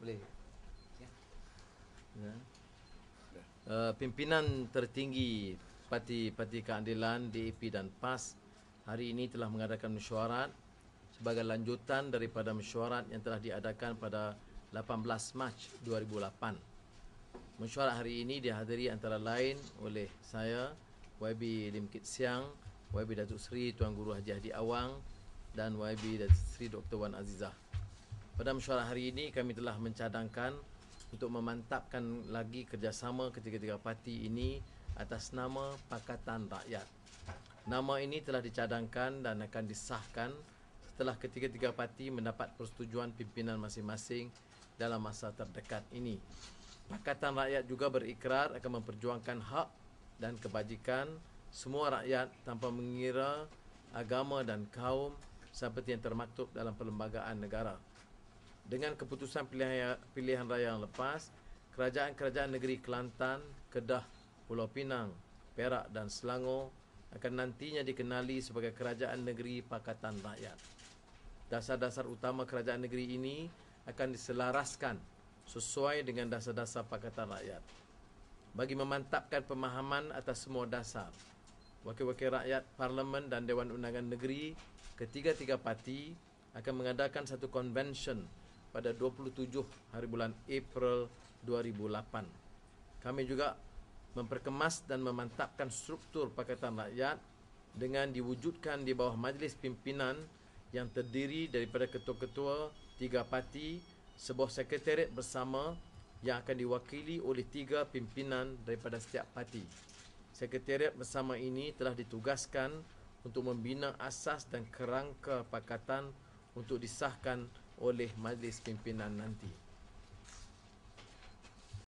Boleh. Ya. Uh, pimpinan tertinggi Parti Parti Keadilan DAP dan PAS hari ini telah mengadakan mesyuarat sebagai lanjutan daripada mesyuarat yang telah diadakan pada 18 Mac 2008. Mesyuarat hari ini dihadiri antara lain oleh saya YB Lim Kit Siang, YB Datuk Seri Tuan Guru Haji Hadi Awang dan YB Datuk Seri Dr. Wan Azizah. Pada mesyuarat hari ini kami telah mencadangkan untuk memantapkan lagi kerjasama ketiga-tiga parti ini atas nama Pakatan Rakyat. Nama ini telah dicadangkan dan akan disahkan setelah ketiga-tiga parti mendapat persetujuan pimpinan masing-masing dalam masa terdekat ini. Pakatan Rakyat juga berikrar akan memperjuangkan hak dan kebajikan semua rakyat tanpa mengira agama dan kaum seperti yang termaktub dalam perlembagaan negara dengan keputusan pilihan raya, pilihan raya yang lepas, kerajaan-kerajaan negeri Kelantan, Kedah, Pulau Pinang, Perak dan Selangor akan nantinya dikenali sebagai kerajaan negeri Pakatan Rakyat. Dasar-dasar utama kerajaan negeri ini akan diselaraskan sesuai dengan dasar-dasar Pakatan Rakyat. Bagi memantapkan pemahaman atas semua dasar, wakil-wakil rakyat Parlimen dan Dewan Undangan Negeri ketiga-tiga parti akan mengadakan satu convention pada 27 hari bulan April 2008. Kami juga memperkemas dan memantapkan struktur Pakatan Rakyat dengan diwujudkan di bawah majlis pimpinan yang terdiri daripada ketua-ketua tiga parti, sebuah sekretariat bersama yang akan diwakili oleh tiga pimpinan daripada setiap parti. Sekretariat bersama ini telah ditugaskan untuk membina asas dan kerangka pakatan untuk disahkan oleh majlis pimpinan nanti.